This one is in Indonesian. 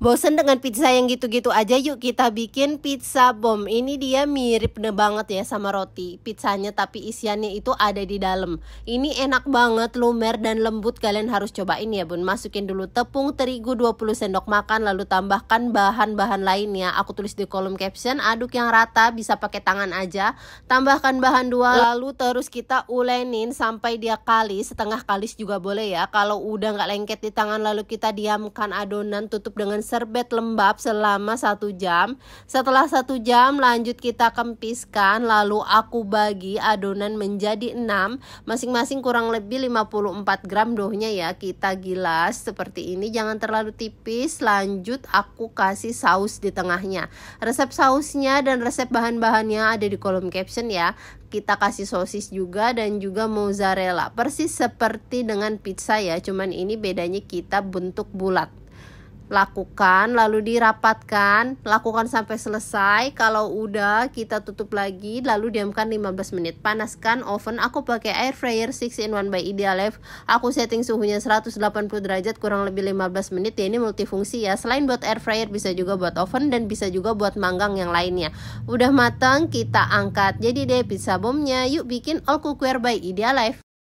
Bosen dengan pizza yang gitu-gitu aja yuk kita bikin pizza bom. Ini dia mirip banget ya sama roti pizzanya tapi isiannya itu ada di dalam. Ini enak banget, lumer dan lembut kalian harus cobain ya bun. Masukin dulu tepung terigu 20 sendok makan lalu tambahkan bahan-bahan lainnya. Aku tulis di kolom caption, aduk yang rata bisa pakai tangan aja. Tambahkan bahan dua lalu terus kita ulenin sampai dia kalis setengah kalis juga boleh ya. Kalau udah nggak lengket di tangan lalu kita diamkan adonan tutup dengan serbet lembab selama satu jam. Setelah satu jam lanjut kita kempiskan lalu aku bagi adonan menjadi 6 masing-masing kurang lebih 54 gram dohnya ya kita gilas seperti ini jangan terlalu tipis lanjut aku kasih saus di tengahnya. Resep sausnya dan resep bahan-bahannya ada di kolom caption ya kita kasih sosis juga dan juga mozzarella persis seperti dengan pizza ya cuman ini bedanya kita bentuk bulat lakukan lalu dirapatkan lakukan sampai selesai kalau udah kita tutup lagi lalu diamkan 15 menit panaskan oven aku pakai air fryer 6 in 1 by Idealife aku setting suhunya 180 derajat kurang lebih 15 menit ya ini multifungsi ya selain buat air fryer bisa juga buat oven dan bisa juga buat manggang yang lainnya udah matang kita angkat jadi deh pizza bomnya yuk bikin all cookware by Idealife